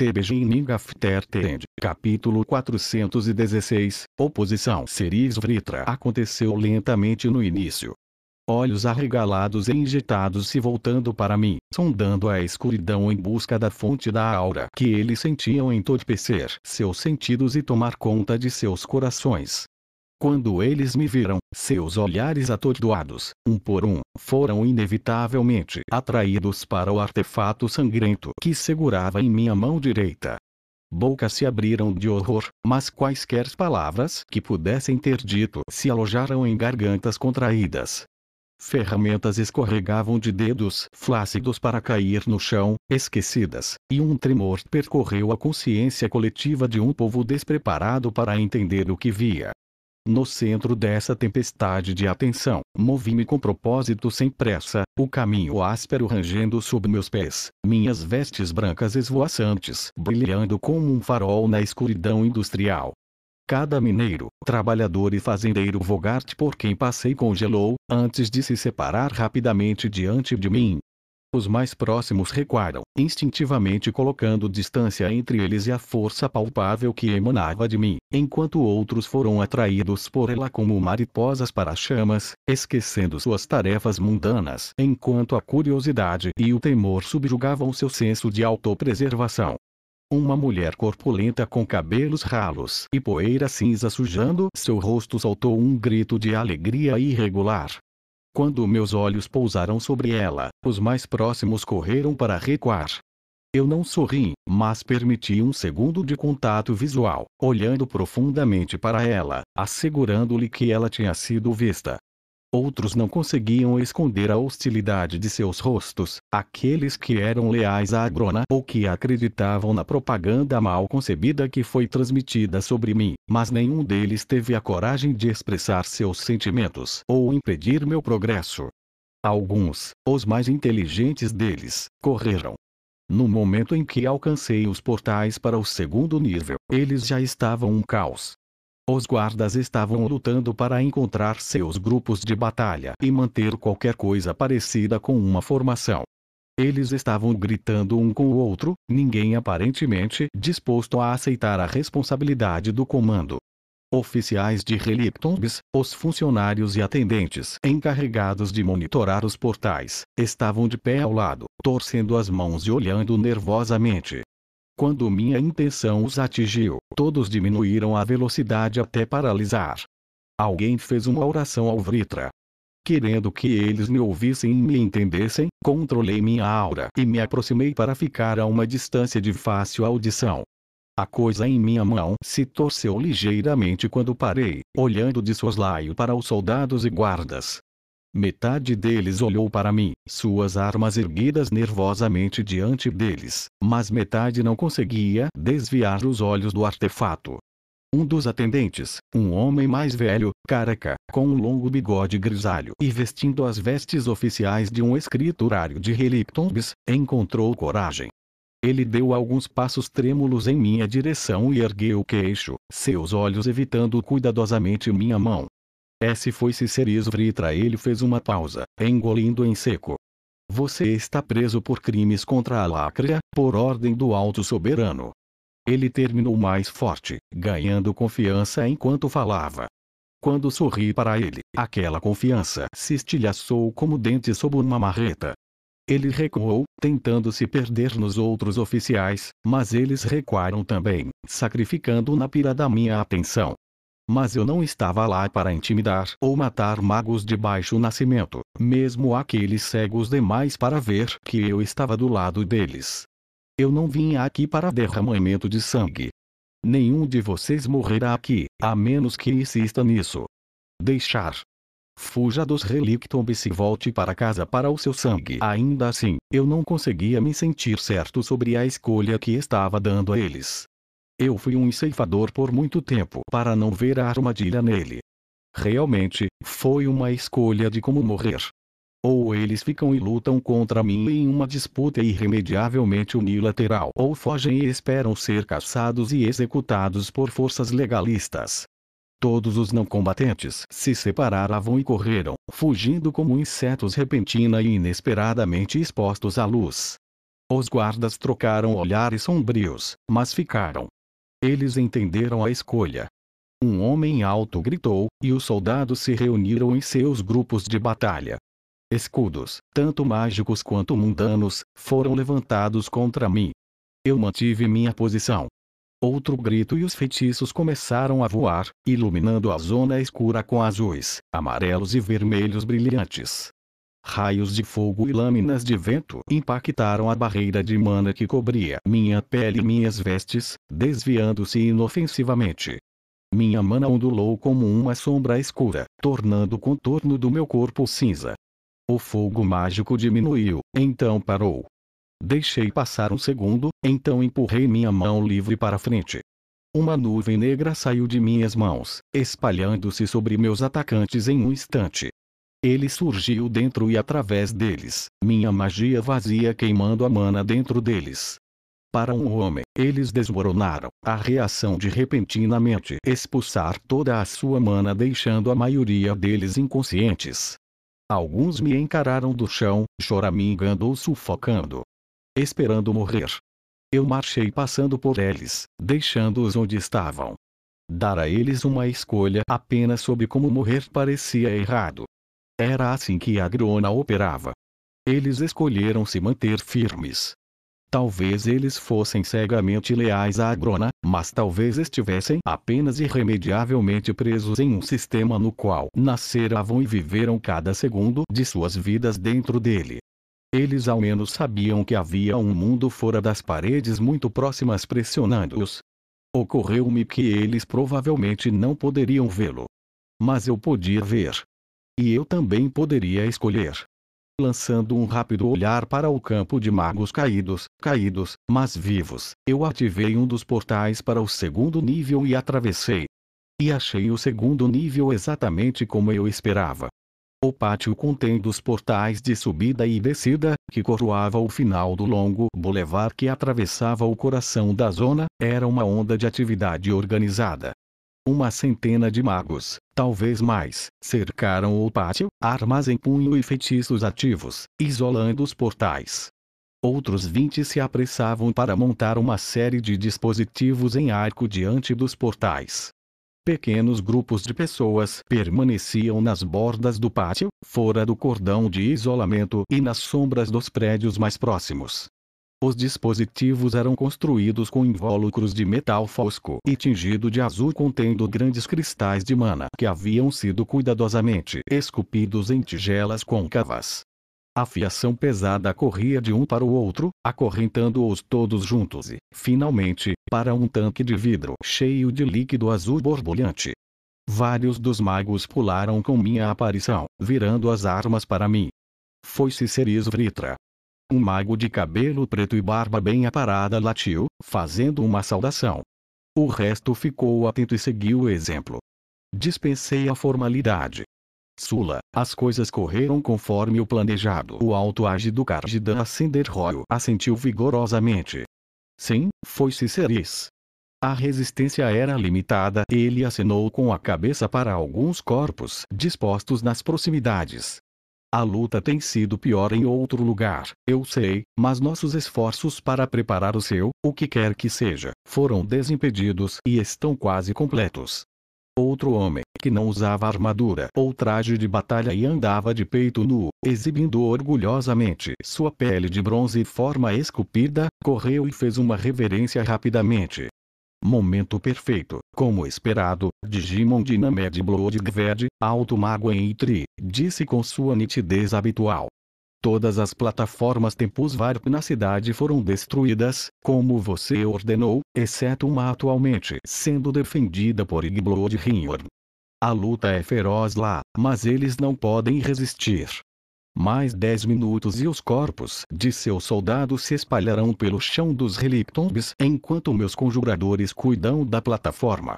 Tebejin Ningafter Tend, capítulo 416, oposição Serisvritra aconteceu lentamente no início. Olhos arregalados e injetados se voltando para mim, sondando a escuridão em busca da fonte da aura que eles sentiam entorpecer seus sentidos e tomar conta de seus corações. Quando eles me viram, seus olhares atordoados, um por um, foram inevitavelmente atraídos para o artefato sangrento que segurava em minha mão direita. Bocas se abriram de horror, mas quaisquer palavras que pudessem ter dito se alojaram em gargantas contraídas. Ferramentas escorregavam de dedos flácidos para cair no chão, esquecidas, e um tremor percorreu a consciência coletiva de um povo despreparado para entender o que via. No centro dessa tempestade de atenção, movi-me com propósito sem pressa, o caminho áspero rangendo sob meus pés, minhas vestes brancas esvoaçantes brilhando como um farol na escuridão industrial. Cada mineiro, trabalhador e fazendeiro vogarte por quem passei congelou, antes de se separar rapidamente diante de mim, os mais próximos recuaram, instintivamente colocando distância entre eles e a força palpável que emanava de mim, enquanto outros foram atraídos por ela como mariposas para chamas, esquecendo suas tarefas mundanas, enquanto a curiosidade e o temor subjugavam seu senso de autopreservação. Uma mulher corpulenta com cabelos ralos e poeira cinza sujando seu rosto soltou um grito de alegria irregular, quando meus olhos pousaram sobre ela, os mais próximos correram para recuar. Eu não sorri, mas permiti um segundo de contato visual, olhando profundamente para ela, assegurando-lhe que ela tinha sido vista. Outros não conseguiam esconder a hostilidade de seus rostos, aqueles que eram leais à Agrona ou que acreditavam na propaganda mal concebida que foi transmitida sobre mim, mas nenhum deles teve a coragem de expressar seus sentimentos ou impedir meu progresso. Alguns, os mais inteligentes deles, correram. No momento em que alcancei os portais para o segundo nível, eles já estavam um caos, os guardas estavam lutando para encontrar seus grupos de batalha e manter qualquer coisa parecida com uma formação. Eles estavam gritando um com o outro, ninguém aparentemente disposto a aceitar a responsabilidade do comando. Oficiais de Reliptombs, os funcionários e atendentes encarregados de monitorar os portais, estavam de pé ao lado, torcendo as mãos e olhando nervosamente. Quando minha intenção os atingiu, todos diminuíram a velocidade até paralisar. Alguém fez uma oração ao Vritra. Querendo que eles me ouvissem e me entendessem, controlei minha aura e me aproximei para ficar a uma distância de fácil audição. A coisa em minha mão se torceu ligeiramente quando parei, olhando de soslaio para os soldados e guardas. Metade deles olhou para mim, suas armas erguidas nervosamente diante deles, mas metade não conseguia desviar os olhos do artefato. Um dos atendentes, um homem mais velho, careca, com um longo bigode grisalho e vestindo as vestes oficiais de um escriturário de Relictons, encontrou coragem. Ele deu alguns passos trêmulos em minha direção e ergueu o queixo, seus olhos evitando cuidadosamente minha mão. S foi-se Vritra. ele fez uma pausa, engolindo em seco. Você está preso por crimes contra a Lácrea, por ordem do Alto Soberano. Ele terminou mais forte, ganhando confiança enquanto falava. Quando sorri para ele, aquela confiança se estilhaçou como dente sob uma marreta. Ele recuou, tentando se perder nos outros oficiais, mas eles recuaram também, sacrificando na pira da minha atenção mas eu não estava lá para intimidar ou matar magos de baixo nascimento, mesmo aqueles cegos demais para ver que eu estava do lado deles. Eu não vim aqui para derramamento de sangue. Nenhum de vocês morrerá aqui, a menos que insista nisso. Deixar. Fuja dos relictombs e volte para casa para o seu sangue. Ainda assim, eu não conseguia me sentir certo sobre a escolha que estava dando a eles. Eu fui um ceifador por muito tempo para não ver a armadilha nele. Realmente, foi uma escolha de como morrer. Ou eles ficam e lutam contra mim em uma disputa irremediavelmente unilateral, ou fogem e esperam ser caçados e executados por forças legalistas. Todos os não combatentes se separaram e correram, fugindo como insetos repentina e inesperadamente expostos à luz. Os guardas trocaram olhares sombrios, mas ficaram eles entenderam a escolha. Um homem alto gritou, e os soldados se reuniram em seus grupos de batalha. Escudos, tanto mágicos quanto mundanos, foram levantados contra mim. Eu mantive minha posição. Outro grito e os feitiços começaram a voar, iluminando a zona escura com azuis, amarelos e vermelhos brilhantes. Raios de fogo e lâminas de vento impactaram a barreira de mana que cobria minha pele e minhas vestes, desviando-se inofensivamente. Minha mana ondulou como uma sombra escura, tornando o contorno do meu corpo cinza. O fogo mágico diminuiu, então parou. Deixei passar um segundo, então empurrei minha mão livre para frente. Uma nuvem negra saiu de minhas mãos, espalhando-se sobre meus atacantes em um instante. Ele surgiu dentro e através deles, minha magia vazia queimando a mana dentro deles. Para um homem, eles desmoronaram. A reação de repentinamente expulsar toda a sua mana, deixando a maioria deles inconscientes. Alguns me encararam do chão, choramingando ou sufocando. Esperando morrer. Eu marchei passando por eles, deixando-os onde estavam. Dar a eles uma escolha apenas sobre como morrer parecia errado. Era assim que a Grona operava. Eles escolheram se manter firmes. Talvez eles fossem cegamente leais à Grona, mas talvez estivessem apenas irremediavelmente presos em um sistema no qual nasceram e viveram cada segundo de suas vidas dentro dele. Eles ao menos sabiam que havia um mundo fora das paredes muito próximas pressionando-os. Ocorreu-me que eles provavelmente não poderiam vê-lo. Mas eu podia ver. E eu também poderia escolher. Lançando um rápido olhar para o campo de magos caídos, caídos, mas vivos, eu ativei um dos portais para o segundo nível e atravessei. E achei o segundo nível exatamente como eu esperava. O pátio contém dos portais de subida e descida, que coroava o final do longo bulevar que atravessava o coração da zona, era uma onda de atividade organizada. Uma centena de magos, talvez mais, cercaram o pátio, armas em punho e feitiços ativos, isolando os portais. Outros vinte se apressavam para montar uma série de dispositivos em arco diante dos portais. Pequenos grupos de pessoas permaneciam nas bordas do pátio, fora do cordão de isolamento e nas sombras dos prédios mais próximos. Os dispositivos eram construídos com invólucros de metal fosco e tingido de azul contendo grandes cristais de mana que haviam sido cuidadosamente esculpidos em tigelas côncavas. A fiação pesada corria de um para o outro, acorrentando-os todos juntos e, finalmente, para um tanque de vidro cheio de líquido azul borbulhante. Vários dos magos pularam com minha aparição, virando as armas para mim. Foi Ciceris Vritra, um mago de cabelo preto e barba bem aparada latiu, fazendo uma saudação. O resto ficou atento e seguiu o exemplo. Dispensei a formalidade. Sula, as coisas correram conforme o planejado. O alto age do Karjidan acender assentiu vigorosamente. Sim, foi Ciceris. A resistência era limitada ele acenou com a cabeça para alguns corpos dispostos nas proximidades. A luta tem sido pior em outro lugar, eu sei, mas nossos esforços para preparar o seu, o que quer que seja, foram desimpedidos e estão quase completos. Outro homem, que não usava armadura ou traje de batalha e andava de peito nu, exibindo orgulhosamente sua pele de bronze e forma esculpida, correu e fez uma reverência rapidamente, Momento perfeito, como esperado, Digimon Dinamed Bloodgved, Alto Mago em Itri, disse com sua nitidez habitual. Todas as plataformas Tempus Varp na cidade foram destruídas, como você ordenou, exceto uma atualmente sendo defendida por Igblood Rinhorn. A luta é feroz lá, mas eles não podem resistir. Mais dez minutos e os corpos de seus soldados se espalharão pelo chão dos relictombes enquanto meus conjuradores cuidam da plataforma.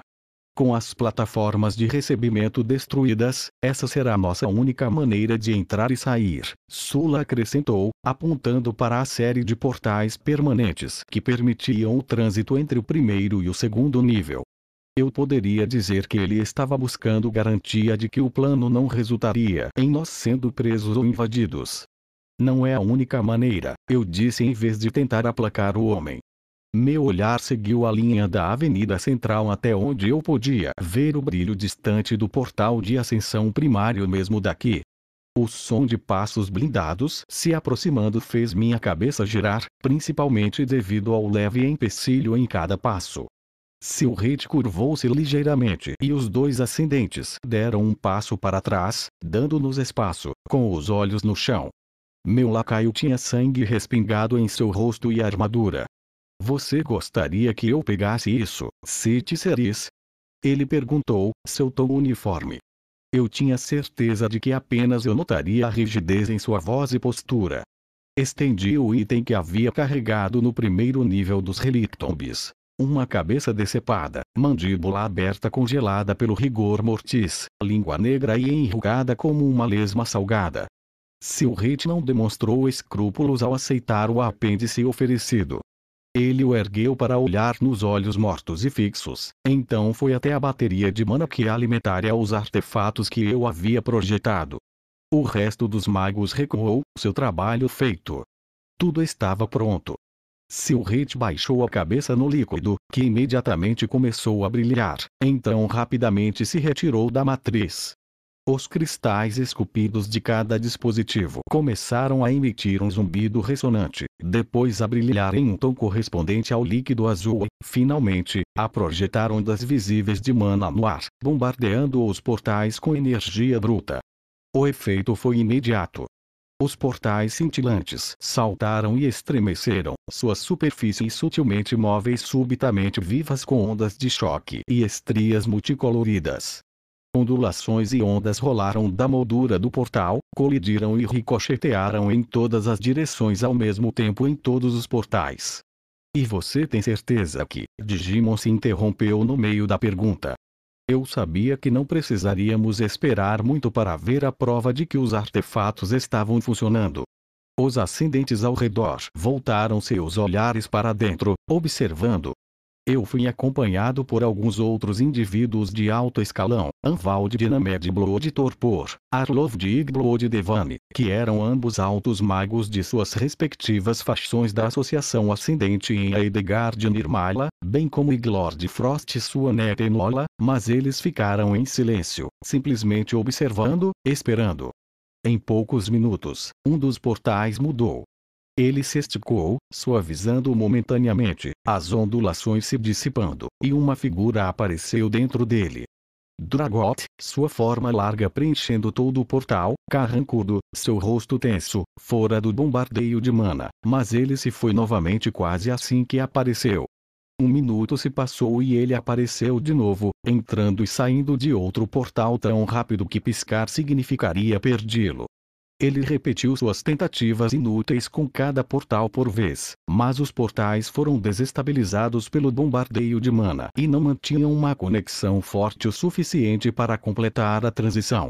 Com as plataformas de recebimento destruídas, essa será nossa única maneira de entrar e sair, Sula acrescentou, apontando para a série de portais permanentes que permitiam o trânsito entre o primeiro e o segundo nível eu poderia dizer que ele estava buscando garantia de que o plano não resultaria em nós sendo presos ou invadidos. Não é a única maneira, eu disse em vez de tentar aplacar o homem. Meu olhar seguiu a linha da avenida central até onde eu podia ver o brilho distante do portal de ascensão primário mesmo daqui. O som de passos blindados se aproximando fez minha cabeça girar, principalmente devido ao leve empecilho em cada passo. Seu rate curvou-se ligeiramente e os dois ascendentes deram um passo para trás, dando-nos espaço, com os olhos no chão. Meu lacaio tinha sangue respingado em seu rosto e armadura. Você gostaria que eu pegasse isso, Citiceris? Ele perguntou, seu tom uniforme. Eu tinha certeza de que apenas eu notaria a rigidez em sua voz e postura. Estendi o item que havia carregado no primeiro nível dos relictombis, uma cabeça decepada, mandíbula aberta congelada pelo rigor mortis, língua negra e enrugada como uma lesma salgada. Se o rei não demonstrou escrúpulos ao aceitar o apêndice oferecido. Ele o ergueu para olhar nos olhos mortos e fixos, então foi até a bateria de mana que alimentaria os artefatos que eu havia projetado. O resto dos magos recuou, seu trabalho feito. Tudo estava pronto. Seu rate baixou a cabeça no líquido, que imediatamente começou a brilhar, então rapidamente se retirou da matriz. Os cristais esculpidos de cada dispositivo começaram a emitir um zumbido ressonante, depois a brilhar em um tom correspondente ao líquido azul e, finalmente, a projetar ondas visíveis de mana no ar, bombardeando os portais com energia bruta. O efeito foi imediato, os portais cintilantes saltaram e estremeceram suas superfícies sutilmente móveis subitamente vivas com ondas de choque e estrias multicoloridas. Ondulações e ondas rolaram da moldura do portal, colidiram e ricochetearam em todas as direções ao mesmo tempo em todos os portais. E você tem certeza que Digimon se interrompeu no meio da pergunta? Eu sabia que não precisaríamos esperar muito para ver a prova de que os artefatos estavam funcionando. Os ascendentes ao redor voltaram seus olhares para dentro, observando, eu fui acompanhado por alguns outros indivíduos de alto escalão, Anvald Dinamed Blood Torpor, Arlov de Blood Devane, que eram ambos altos magos de suas respectivas facções da Associação Ascendente em Eidegard Nirmala, bem como Iglord Frost e sua neta Enola, mas eles ficaram em silêncio, simplesmente observando, esperando. Em poucos minutos, um dos portais mudou, ele se esticou, suavizando momentaneamente, as ondulações se dissipando, e uma figura apareceu dentro dele. Dragot, sua forma larga preenchendo todo o portal, carrancudo, seu rosto tenso, fora do bombardeio de mana, mas ele se foi novamente quase assim que apareceu. Um minuto se passou e ele apareceu de novo, entrando e saindo de outro portal tão rápido que piscar significaria perdê-lo. Ele repetiu suas tentativas inúteis com cada portal por vez, mas os portais foram desestabilizados pelo bombardeio de mana e não mantinham uma conexão forte o suficiente para completar a transição.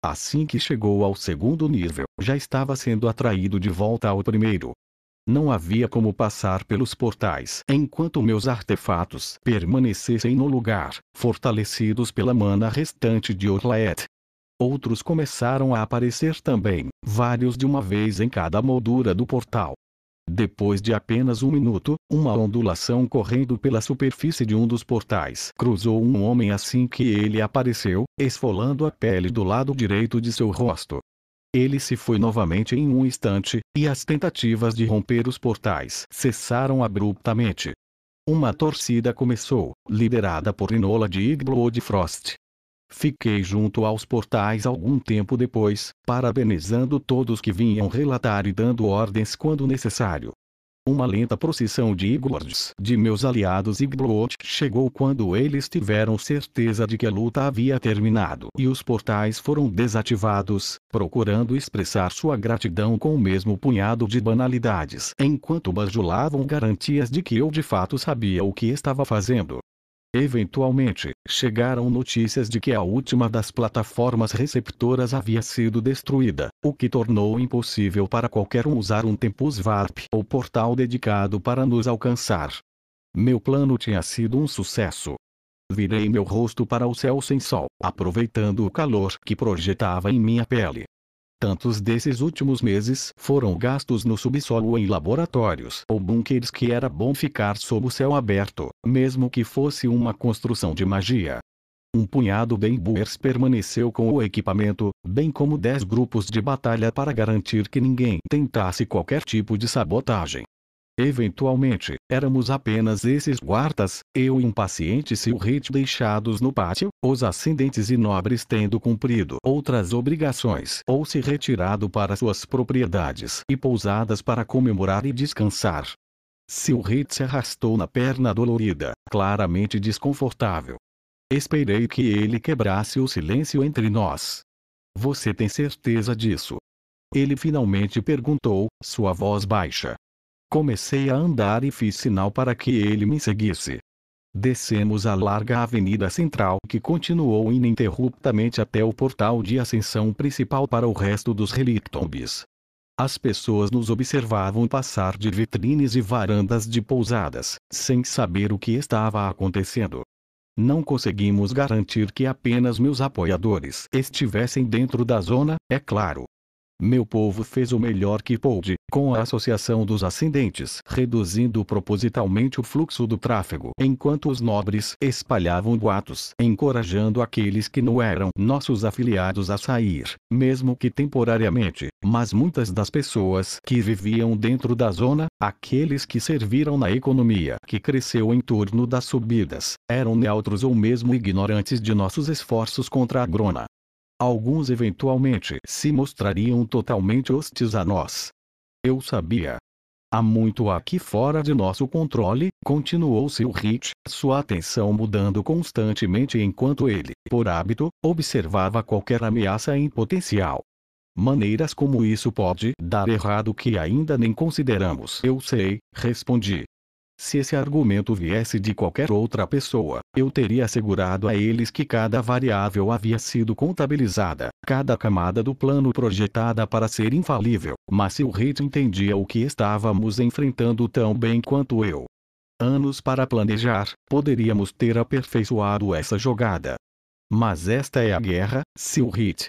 Assim que chegou ao segundo nível, já estava sendo atraído de volta ao primeiro. Não havia como passar pelos portais enquanto meus artefatos permanecessem no lugar, fortalecidos pela mana restante de Orlaet, Outros começaram a aparecer também, vários de uma vez em cada moldura do portal. Depois de apenas um minuto, uma ondulação correndo pela superfície de um dos portais cruzou um homem assim que ele apareceu, esfolando a pele do lado direito de seu rosto. Ele se foi novamente em um instante, e as tentativas de romper os portais cessaram abruptamente. Uma torcida começou, liderada por Enola de Iglo ou de Frost, Fiquei junto aos portais algum tempo depois, parabenizando todos que vinham relatar e dando ordens quando necessário. Uma lenta procissão de Igords de meus aliados Igloot chegou quando eles tiveram certeza de que a luta havia terminado e os portais foram desativados, procurando expressar sua gratidão com o mesmo punhado de banalidades enquanto bajulavam garantias de que eu de fato sabia o que estava fazendo. Eventualmente, chegaram notícias de que a última das plataformas receptoras havia sido destruída, o que tornou impossível para qualquer um usar um Tempus Warp ou portal dedicado para nos alcançar. Meu plano tinha sido um sucesso. Virei meu rosto para o céu sem sol, aproveitando o calor que projetava em minha pele. Tantos desses últimos meses foram gastos no subsolo ou em laboratórios ou bunkers que era bom ficar sob o céu aberto, mesmo que fosse uma construção de magia. Um punhado de buers permaneceu com o equipamento, bem como dez grupos de batalha para garantir que ninguém tentasse qualquer tipo de sabotagem. Eventualmente, éramos apenas esses guardas, eu e um paciente Silhit deixados no pátio, os ascendentes e nobres tendo cumprido outras obrigações ou se retirado para suas propriedades e pousadas para comemorar e descansar. Se Silhit se arrastou na perna dolorida, claramente desconfortável. Esperei que ele quebrasse o silêncio entre nós. Você tem certeza disso? Ele finalmente perguntou, sua voz baixa. Comecei a andar e fiz sinal para que ele me seguisse. Descemos a larga avenida central que continuou ininterruptamente até o portal de ascensão principal para o resto dos relictombes. As pessoas nos observavam passar de vitrines e varandas de pousadas, sem saber o que estava acontecendo. Não conseguimos garantir que apenas meus apoiadores estivessem dentro da zona, é claro. Meu povo fez o melhor que pôde, com a associação dos ascendentes, reduzindo propositalmente o fluxo do tráfego, enquanto os nobres espalhavam boatos, encorajando aqueles que não eram nossos afiliados a sair, mesmo que temporariamente, mas muitas das pessoas que viviam dentro da zona, aqueles que serviram na economia que cresceu em torno das subidas, eram neutros ou mesmo ignorantes de nossos esforços contra a grona. Alguns eventualmente se mostrariam totalmente hostis a nós, eu sabia. Há muito aqui fora de nosso controle, continuou seu Hit, sua atenção mudando constantemente enquanto ele, por hábito, observava qualquer ameaça em potencial. Maneiras como isso pode dar errado que ainda nem consideramos. Eu sei, respondi, se esse argumento viesse de qualquer outra pessoa, eu teria assegurado a eles que cada variável havia sido contabilizada, cada camada do plano projetada para ser infalível, mas se o Reit entendia o que estávamos enfrentando tão bem quanto eu. Anos para planejar, poderíamos ter aperfeiçoado essa jogada. Mas esta é a guerra, o Hit.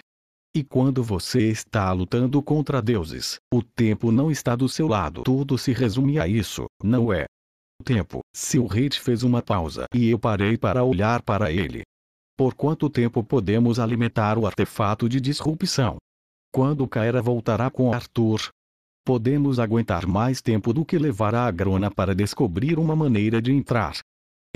E quando você está lutando contra deuses, o tempo não está do seu lado. Tudo se resume a isso, não é? tempo? Reed fez uma pausa e eu parei para olhar para ele. Por quanto tempo podemos alimentar o artefato de disrupção? Quando Kaera voltará com Arthur? Podemos aguentar mais tempo do que levará a Grona para descobrir uma maneira de entrar.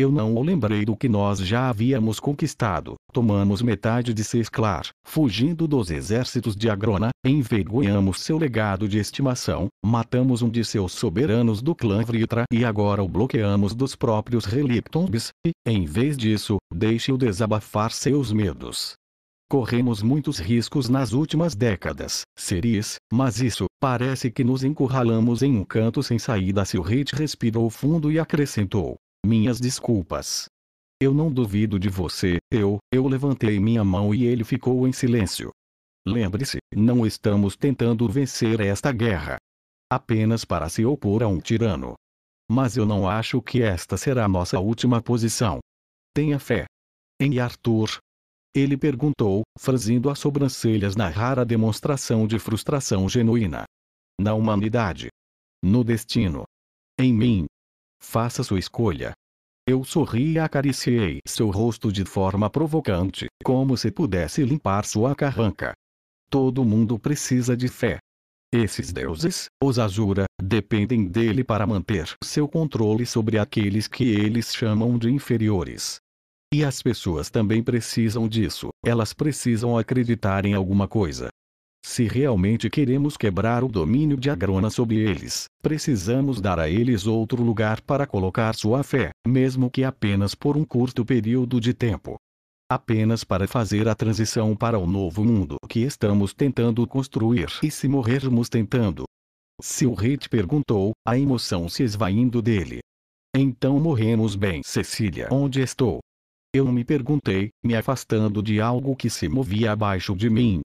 Eu não o lembrei do que nós já havíamos conquistado. Tomamos metade de Sesclar, fugindo dos exércitos de Agrona, envergonhamos seu legado de estimação, matamos um de seus soberanos do clã Vritra e agora o bloqueamos dos próprios Relictons, e, em vez disso, deixe-o desabafar seus medos. Corremos muitos riscos nas últimas décadas, Seris, mas isso, parece que nos encurralamos em um canto sem saída. Rit respirou fundo e acrescentou, minhas desculpas. Eu não duvido de você, eu, eu levantei minha mão e ele ficou em silêncio. Lembre-se, não estamos tentando vencer esta guerra. Apenas para se opor a um tirano. Mas eu não acho que esta será nossa última posição. Tenha fé. Em Arthur. Ele perguntou, franzindo as sobrancelhas na rara demonstração de frustração genuína. Na humanidade. No destino. Em mim, Faça sua escolha. Eu sorri e acariciei seu rosto de forma provocante, como se pudesse limpar sua carranca. Todo mundo precisa de fé. Esses deuses, os Azura, dependem dele para manter seu controle sobre aqueles que eles chamam de inferiores. E as pessoas também precisam disso, elas precisam acreditar em alguma coisa. Se realmente queremos quebrar o domínio de Agrona sobre eles, precisamos dar a eles outro lugar para colocar sua fé, mesmo que apenas por um curto período de tempo. Apenas para fazer a transição para o novo mundo que estamos tentando construir e se morrermos tentando. Rit perguntou, a emoção se esvaindo dele. Então morremos bem. Cecília, onde estou? Eu me perguntei, me afastando de algo que se movia abaixo de mim,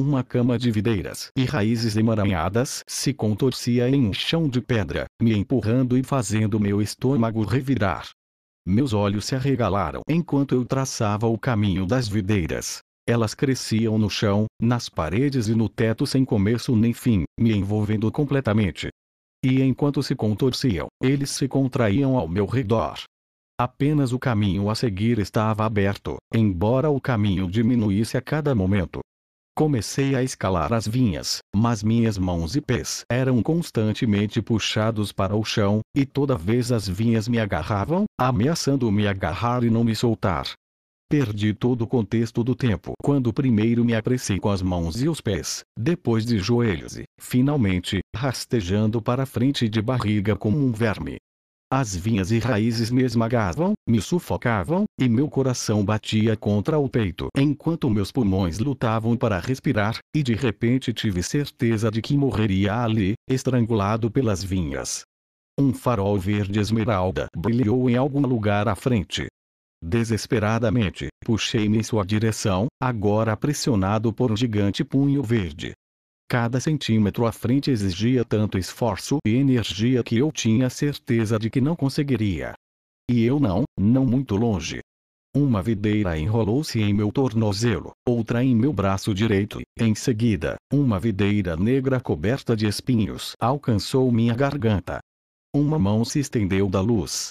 uma cama de videiras e raízes emaranhadas se contorcia em um chão de pedra, me empurrando e fazendo meu estômago revirar. Meus olhos se arregalaram enquanto eu traçava o caminho das videiras. Elas cresciam no chão, nas paredes e no teto sem começo nem fim, me envolvendo completamente. E enquanto se contorciam, eles se contraíam ao meu redor. Apenas o caminho a seguir estava aberto, embora o caminho diminuísse a cada momento. Comecei a escalar as vinhas, mas minhas mãos e pés eram constantemente puxados para o chão, e toda vez as vinhas me agarravam, ameaçando me agarrar e não me soltar. Perdi todo o contexto do tempo quando primeiro me apressei com as mãos e os pés, depois de joelhos e, finalmente, rastejando para frente de barriga como um verme. As vinhas e raízes me esmagavam, me sufocavam, e meu coração batia contra o peito enquanto meus pulmões lutavam para respirar, e de repente tive certeza de que morreria ali, estrangulado pelas vinhas. Um farol verde esmeralda brilhou em algum lugar à frente. Desesperadamente, puxei-me em sua direção, agora pressionado por um gigante punho verde. Cada centímetro à frente exigia tanto esforço e energia que eu tinha certeza de que não conseguiria. E eu não, não muito longe. Uma videira enrolou-se em meu tornozelo, outra em meu braço direito, e, em seguida, uma videira negra coberta de espinhos alcançou minha garganta. Uma mão se estendeu da luz.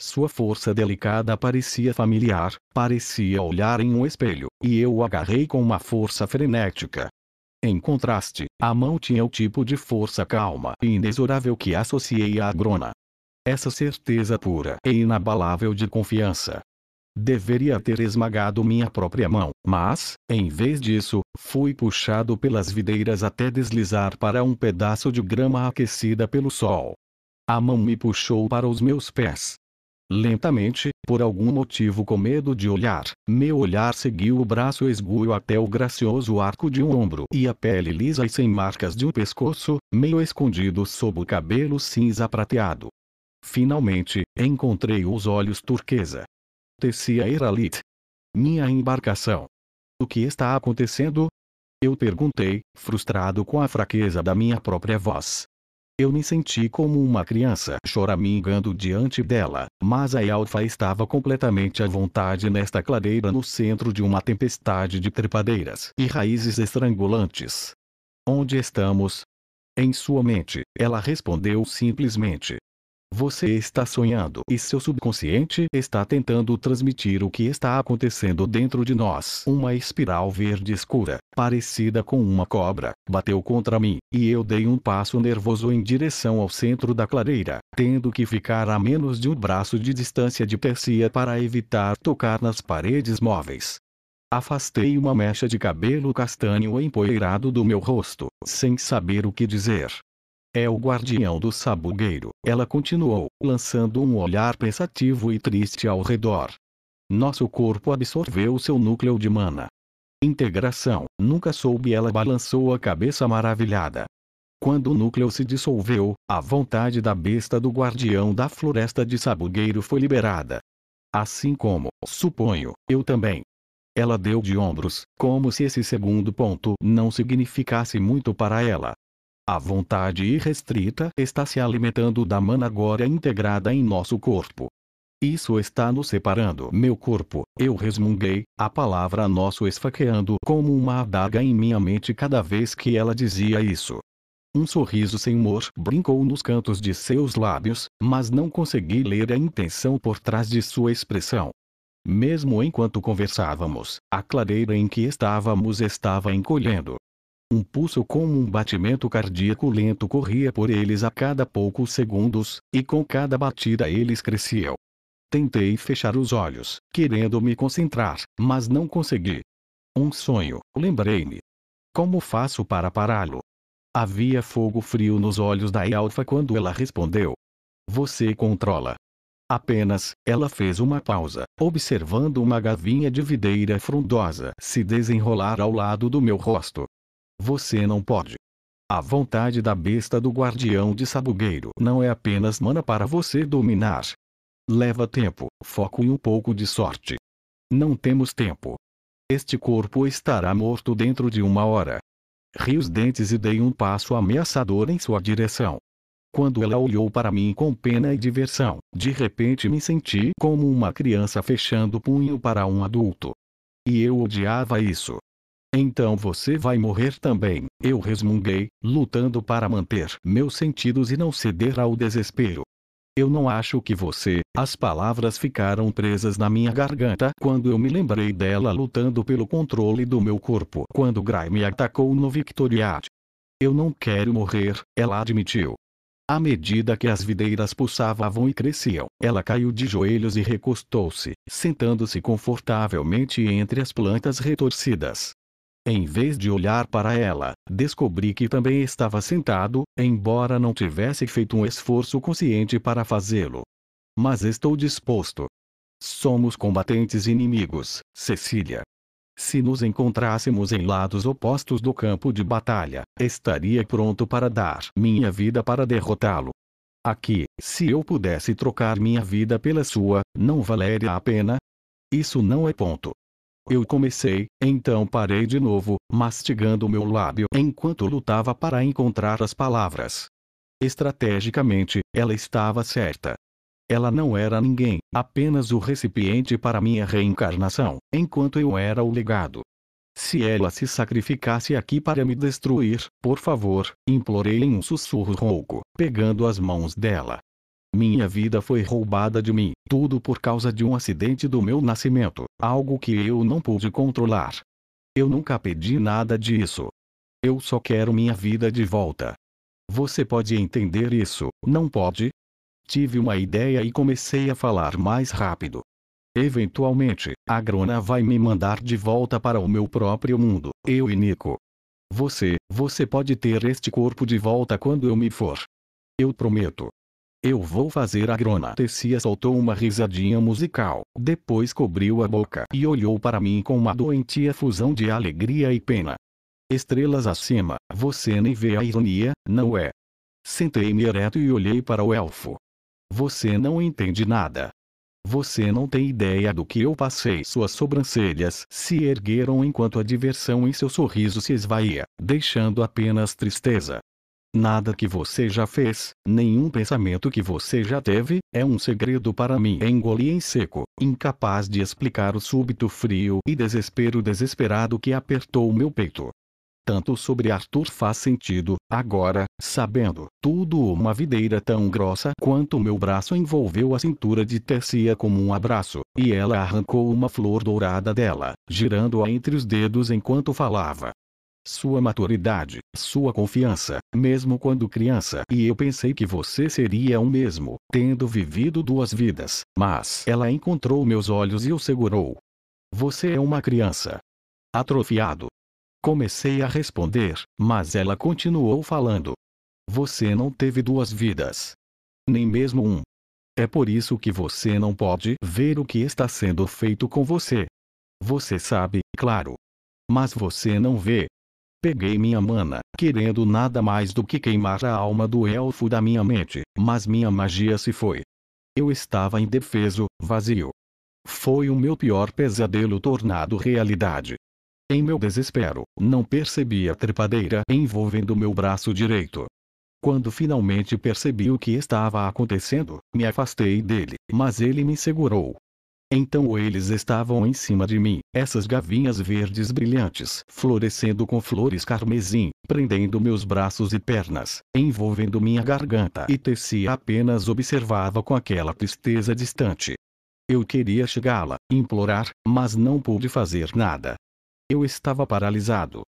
Sua força delicada parecia familiar, parecia olhar em um espelho, e eu o agarrei com uma força frenética, em contraste, a mão tinha o tipo de força calma e inexorável que associei à grona. Essa certeza pura e inabalável de confiança. Deveria ter esmagado minha própria mão, mas, em vez disso, fui puxado pelas videiras até deslizar para um pedaço de grama aquecida pelo sol. A mão me puxou para os meus pés, Lentamente, por algum motivo com medo de olhar, meu olhar seguiu o braço esguio até o gracioso arco de um ombro e a pele lisa e sem marcas de um pescoço, meio escondido sob o cabelo cinza prateado. Finalmente, encontrei os olhos turquesa. Tecia Eralit. Minha embarcação. O que está acontecendo? Eu perguntei, frustrado com a fraqueza da minha própria voz. Eu me senti como uma criança choramingando diante dela, mas a elfa estava completamente à vontade nesta clareira no centro de uma tempestade de trepadeiras e raízes estrangulantes. Onde estamos? Em sua mente, ela respondeu simplesmente, você está sonhando e seu subconsciente está tentando transmitir o que está acontecendo dentro de nós. Uma espiral verde escura, parecida com uma cobra, bateu contra mim, e eu dei um passo nervoso em direção ao centro da clareira, tendo que ficar a menos de um braço de distância de Persia para evitar tocar nas paredes móveis. Afastei uma mecha de cabelo castanho empoeirado do meu rosto, sem saber o que dizer. É o guardião do sabugueiro, ela continuou, lançando um olhar pensativo e triste ao redor. Nosso corpo absorveu seu núcleo de mana. Integração, nunca soube ela balançou a cabeça maravilhada. Quando o núcleo se dissolveu, a vontade da besta do guardião da floresta de sabugueiro foi liberada. Assim como, suponho, eu também. Ela deu de ombros, como se esse segundo ponto não significasse muito para ela. A vontade irrestrita está se alimentando da mana agora integrada em nosso corpo. Isso está nos separando. Meu corpo, eu resmunguei, a palavra nosso esfaqueando como uma adaga em minha mente cada vez que ela dizia isso. Um sorriso sem humor brincou nos cantos de seus lábios, mas não consegui ler a intenção por trás de sua expressão. Mesmo enquanto conversávamos, a clareira em que estávamos estava encolhendo. Um pulso como um batimento cardíaco lento corria por eles a cada poucos segundos, e com cada batida eles cresciam. Tentei fechar os olhos, querendo me concentrar, mas não consegui. Um sonho, lembrei-me. Como faço para pará-lo? Havia fogo frio nos olhos da Alfa quando ela respondeu. Você controla. Apenas, ela fez uma pausa, observando uma gavinha de videira frondosa se desenrolar ao lado do meu rosto. Você não pode. A vontade da besta do guardião de sabugueiro não é apenas mana para você dominar. Leva tempo, foco e um pouco de sorte. Não temos tempo. Este corpo estará morto dentro de uma hora. Ri os dentes e dei um passo ameaçador em sua direção. Quando ela olhou para mim com pena e diversão, de repente me senti como uma criança fechando o punho para um adulto. E eu odiava isso. Então você vai morrer também, eu resmunguei, lutando para manter meus sentidos e não ceder ao desespero. Eu não acho que você. As palavras ficaram presas na minha garganta quando eu me lembrei dela lutando pelo controle do meu corpo quando Gray me atacou no Victoriat. Eu não quero morrer, ela admitiu. À medida que as videiras pulsavam e cresciam, ela caiu de joelhos e recostou-se, sentando-se confortavelmente entre as plantas retorcidas. Em vez de olhar para ela, descobri que também estava sentado, embora não tivesse feito um esforço consciente para fazê-lo. Mas estou disposto. Somos combatentes inimigos, Cecília. Se nos encontrássemos em lados opostos do campo de batalha, estaria pronto para dar minha vida para derrotá-lo. Aqui, se eu pudesse trocar minha vida pela sua, não valeria a pena? Isso não é ponto. Eu comecei, então parei de novo, mastigando meu lábio enquanto lutava para encontrar as palavras. Estrategicamente, ela estava certa. Ela não era ninguém, apenas o recipiente para minha reencarnação, enquanto eu era o legado. Se ela se sacrificasse aqui para me destruir, por favor, implorei em um sussurro rouco, pegando as mãos dela, minha vida foi roubada de mim, tudo por causa de um acidente do meu nascimento, algo que eu não pude controlar. Eu nunca pedi nada disso. Eu só quero minha vida de volta. Você pode entender isso, não pode? Tive uma ideia e comecei a falar mais rápido. Eventualmente, a Grona vai me mandar de volta para o meu próprio mundo, eu e Nico. Você, você pode ter este corpo de volta quando eu me for. Eu prometo. Eu vou fazer a grona. Tessia soltou uma risadinha musical, depois cobriu a boca e olhou para mim com uma doentia fusão de alegria e pena. Estrelas acima, você nem vê a ironia, não é? Sentei-me ereto e olhei para o elfo. Você não entende nada. Você não tem ideia do que eu passei. Suas sobrancelhas se ergueram enquanto a diversão em seu sorriso se esvaía, deixando apenas tristeza. Nada que você já fez, nenhum pensamento que você já teve, é um segredo para mim. Engoli em seco, incapaz de explicar o súbito frio e desespero desesperado que apertou meu peito. Tanto sobre Arthur faz sentido, agora, sabendo, tudo uma videira tão grossa quanto meu braço envolveu a cintura de Tercia como um abraço, e ela arrancou uma flor dourada dela, girando-a entre os dedos enquanto falava sua maturidade, sua confiança, mesmo quando criança. E eu pensei que você seria o mesmo, tendo vivido duas vidas, mas ela encontrou meus olhos e o segurou. Você é uma criança. Atrofiado. Comecei a responder, mas ela continuou falando. Você não teve duas vidas. Nem mesmo um. É por isso que você não pode ver o que está sendo feito com você. Você sabe, claro. Mas você não vê. Peguei minha mana, querendo nada mais do que queimar a alma do elfo da minha mente, mas minha magia se foi. Eu estava indefeso, vazio. Foi o meu pior pesadelo tornado realidade. Em meu desespero, não percebi a trepadeira envolvendo meu braço direito. Quando finalmente percebi o que estava acontecendo, me afastei dele, mas ele me segurou. Então eles estavam em cima de mim, essas gavinhas verdes brilhantes, florescendo com flores carmesim, prendendo meus braços e pernas, envolvendo minha garganta e tecia apenas observava com aquela tristeza distante. Eu queria chegá-la, implorar, mas não pude fazer nada. Eu estava paralisado.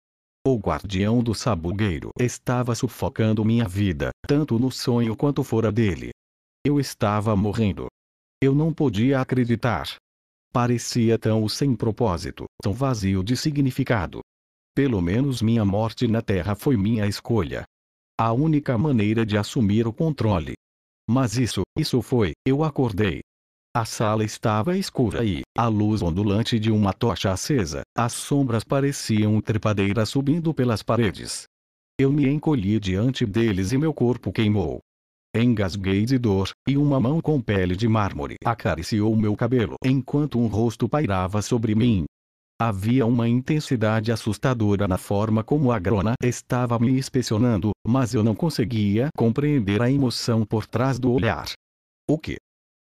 O guardião do sabugueiro estava sufocando minha vida, tanto no sonho quanto fora dele. Eu estava morrendo. Eu não podia acreditar. Parecia tão sem propósito, tão vazio de significado. Pelo menos minha morte na Terra foi minha escolha. A única maneira de assumir o controle. Mas isso, isso foi, eu acordei. A sala estava escura e, à luz ondulante de uma tocha acesa, as sombras pareciam trepadeiras subindo pelas paredes. Eu me encolhi diante deles e meu corpo queimou. Engasguei de dor, e uma mão com pele de mármore acariciou meu cabelo enquanto um rosto pairava sobre mim. Havia uma intensidade assustadora na forma como a grona estava me inspecionando, mas eu não conseguia compreender a emoção por trás do olhar. O que?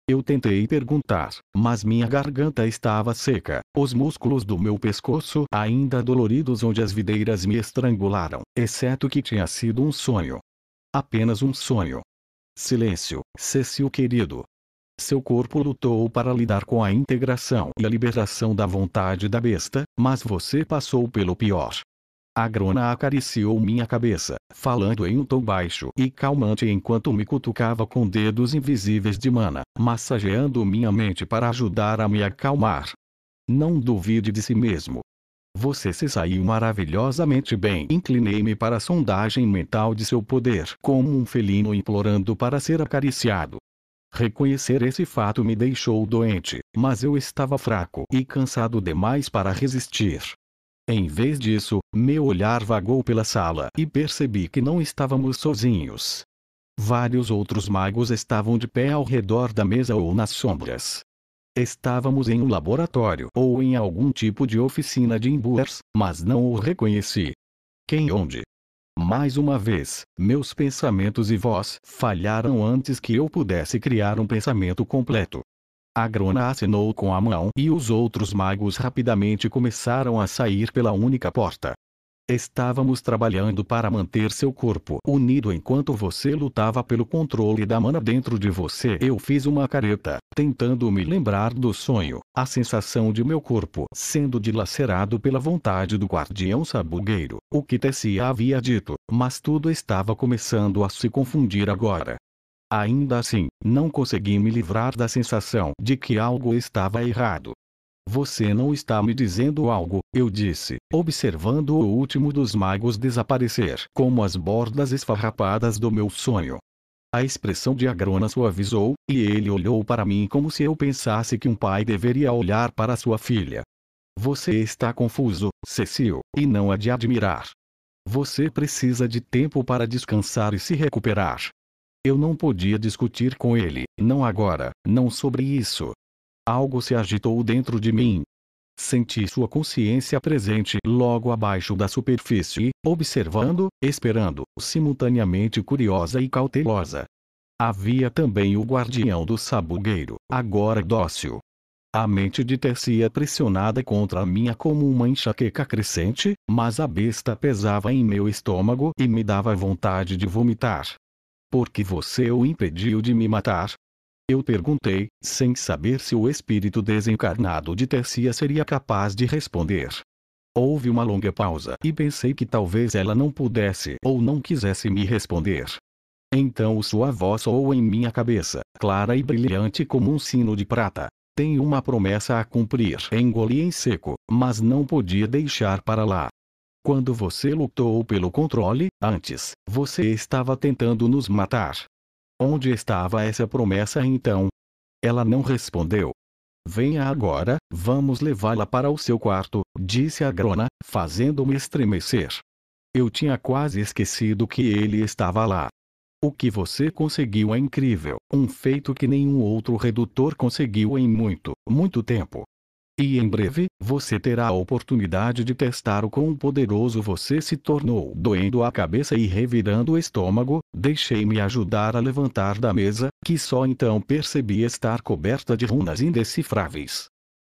Eu tentei perguntar, mas minha garganta estava seca, os músculos do meu pescoço ainda doloridos onde as videiras me estrangularam, exceto que tinha sido um sonho. Apenas um sonho. Silêncio, Cecil querido. Seu corpo lutou para lidar com a integração e a liberação da vontade da besta, mas você passou pelo pior. A grona acariciou minha cabeça, falando em um tom baixo e calmante enquanto me cutucava com dedos invisíveis de mana, massageando minha mente para ajudar a me acalmar. Não duvide de si mesmo, você se saiu maravilhosamente bem. Inclinei-me para a sondagem mental de seu poder, como um felino implorando para ser acariciado. Reconhecer esse fato me deixou doente, mas eu estava fraco e cansado demais para resistir. Em vez disso, meu olhar vagou pela sala e percebi que não estávamos sozinhos. Vários outros magos estavam de pé ao redor da mesa ou nas sombras. Estávamos em um laboratório ou em algum tipo de oficina de Imbuers, mas não o reconheci. Quem onde? Mais uma vez, meus pensamentos e voz falharam antes que eu pudesse criar um pensamento completo. A grona acenou com a mão e os outros magos rapidamente começaram a sair pela única porta. Estávamos trabalhando para manter seu corpo unido enquanto você lutava pelo controle da mana dentro de você. Eu fiz uma careta, tentando me lembrar do sonho, a sensação de meu corpo sendo dilacerado pela vontade do guardião sabugueiro, o que Tessia havia dito, mas tudo estava começando a se confundir agora. Ainda assim, não consegui me livrar da sensação de que algo estava errado, você não está me dizendo algo, eu disse, observando o último dos magos desaparecer como as bordas esfarrapadas do meu sonho. A expressão de Agrona suavizou, e ele olhou para mim como se eu pensasse que um pai deveria olhar para sua filha. Você está confuso, Cecil, e não é de admirar. Você precisa de tempo para descansar e se recuperar. Eu não podia discutir com ele, não agora, não sobre isso, Algo se agitou dentro de mim. Senti sua consciência presente logo abaixo da superfície, observando, esperando, simultaneamente curiosa e cautelosa. Havia também o guardião do sabugueiro, agora dócil. A mente de Tercia é pressionada contra a minha como uma enxaqueca crescente, mas a besta pesava em meu estômago e me dava vontade de vomitar. Porque você o impediu de me matar, eu perguntei, sem saber se o espírito desencarnado de Tercia seria capaz de responder. Houve uma longa pausa e pensei que talvez ela não pudesse ou não quisesse me responder. Então sua voz soou em minha cabeça, clara e brilhante como um sino de prata. Tem uma promessa a cumprir. Engoli em seco, mas não podia deixar para lá. Quando você lutou pelo controle, antes, você estava tentando nos matar. Onde estava essa promessa então? Ela não respondeu. Venha agora, vamos levá-la para o seu quarto, disse a grona, fazendo-me estremecer. Eu tinha quase esquecido que ele estava lá. O que você conseguiu é incrível, um feito que nenhum outro redutor conseguiu em muito, muito tempo. E em breve, você terá a oportunidade de testar o quão poderoso você se tornou. Doendo a cabeça e revirando o estômago, deixei-me ajudar a levantar da mesa, que só então percebi estar coberta de runas indecifráveis.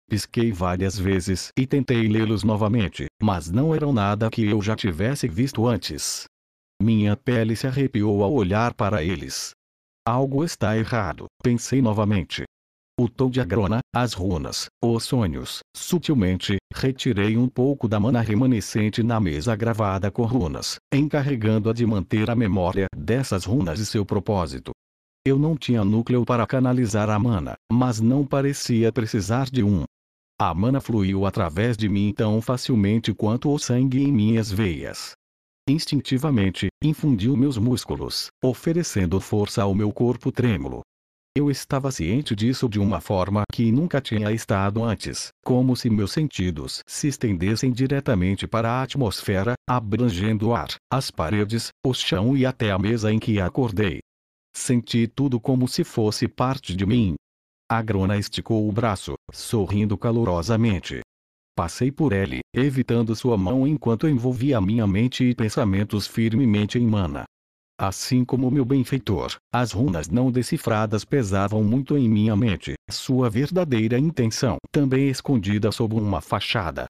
Pisquei várias vezes e tentei lê-los novamente, mas não eram nada que eu já tivesse visto antes. Minha pele se arrepiou ao olhar para eles. Algo está errado, pensei novamente, o tom de agrona, as runas, os sonhos. Sutilmente, retirei um pouco da mana remanescente na mesa gravada com runas, encarregando-a de manter a memória dessas runas e seu propósito. Eu não tinha núcleo para canalizar a mana, mas não parecia precisar de um. A mana fluiu através de mim tão facilmente quanto o sangue em minhas veias. Instintivamente, infundiu meus músculos, oferecendo força ao meu corpo trêmulo. Eu estava ciente disso de uma forma que nunca tinha estado antes, como se meus sentidos se estendessem diretamente para a atmosfera, abrangendo o ar, as paredes, o chão e até a mesa em que acordei. Senti tudo como se fosse parte de mim. A grona esticou o braço, sorrindo calorosamente. Passei por ele, evitando sua mão enquanto envolvia minha mente e pensamentos firmemente em mana. Assim como meu benfeitor, as runas não decifradas pesavam muito em minha mente. Sua verdadeira intenção, também escondida sob uma fachada,